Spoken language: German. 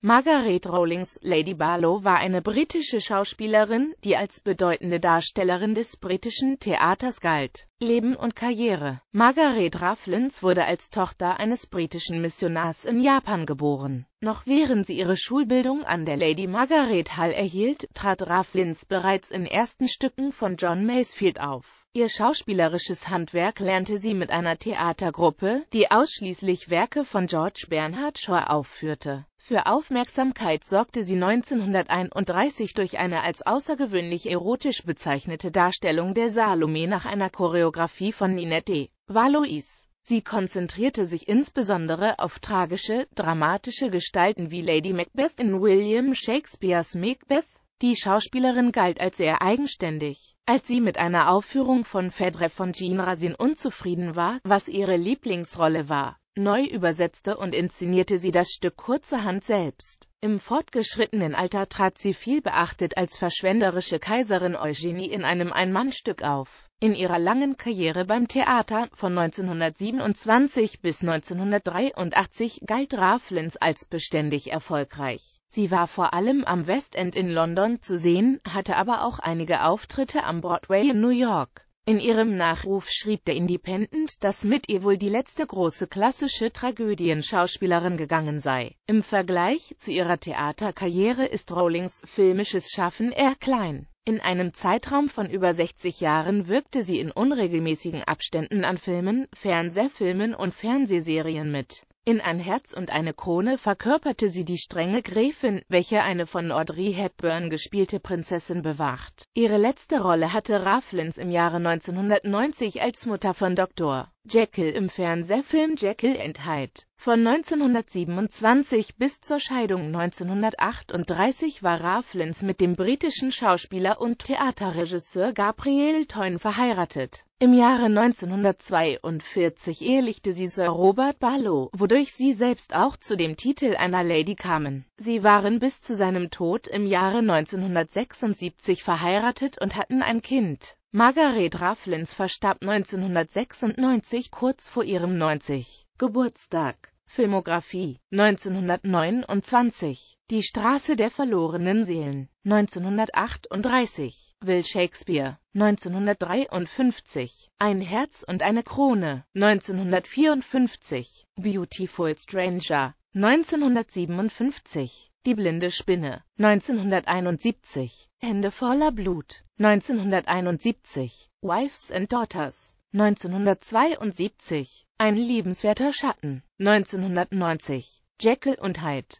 Margaret Rowlings Lady Barlow, war eine britische Schauspielerin, die als bedeutende Darstellerin des britischen Theaters galt. Leben und Karriere Margaret Rafflins wurde als Tochter eines britischen Missionars in Japan geboren. Noch während sie ihre Schulbildung an der Lady Margaret Hall erhielt, trat Rafflins bereits in ersten Stücken von John Maysfield auf. Ihr schauspielerisches Handwerk lernte sie mit einer Theatergruppe, die ausschließlich Werke von George Bernhard Shaw aufführte. Für Aufmerksamkeit sorgte sie 1931 durch eine als außergewöhnlich erotisch bezeichnete Darstellung der Salome nach einer Choreografie von Ninette Valois. Sie konzentrierte sich insbesondere auf tragische, dramatische Gestalten wie Lady Macbeth in William Shakespeares Macbeth, die Schauspielerin galt als sehr eigenständig. Als sie mit einer Aufführung von Fedre von Jean Rasin unzufrieden war, was ihre Lieblingsrolle war, neu übersetzte und inszenierte sie das Stück kurzerhand selbst. Im fortgeschrittenen Alter trat sie viel beachtet als verschwenderische Kaiserin Eugenie in einem Ein-Mann-Stück auf. In ihrer langen Karriere beim Theater von 1927 bis 1983 galt Rafflins als beständig erfolgreich. Sie war vor allem am West End in London zu sehen, hatte aber auch einige Auftritte am Broadway in New York. In ihrem Nachruf schrieb der Independent, dass mit ihr wohl die letzte große klassische Tragödienschauspielerin gegangen sei. Im Vergleich zu ihrer Theaterkarriere ist Rowlings filmisches Schaffen eher klein. In einem Zeitraum von über 60 Jahren wirkte sie in unregelmäßigen Abständen an Filmen, Fernsehfilmen und Fernsehserien mit. In Ein Herz und eine Krone verkörperte sie die strenge Gräfin, welche eine von Audrey Hepburn gespielte Prinzessin bewacht. Ihre letzte Rolle hatte Rafflins im Jahre 1990 als Mutter von Dr. Jekyll im Fernsehfilm Jekyll and Hyde. Von 1927 bis zur Scheidung 1938 war Rafflins mit dem britischen Schauspieler und Theaterregisseur Gabriel Toyn verheiratet. Im Jahre 1942 ehelichte sie Sir Robert Barlow, wodurch sie selbst auch zu dem Titel einer Lady kamen. Sie waren bis zu seinem Tod im Jahre 1976 verheiratet und hatten ein Kind. Margaret Rafflins verstarb 1996 kurz vor ihrem 90. Geburtstag. Filmografie 1929 Die Straße der verlorenen Seelen 1938 Will Shakespeare 1953 Ein Herz und eine Krone 1954 Beautiful Stranger 1957 Die blinde Spinne 1971 Hände voller Blut 1971, Wives and Daughters, 1972, Ein liebenswerter Schatten, 1990, Jekyll und Hyde,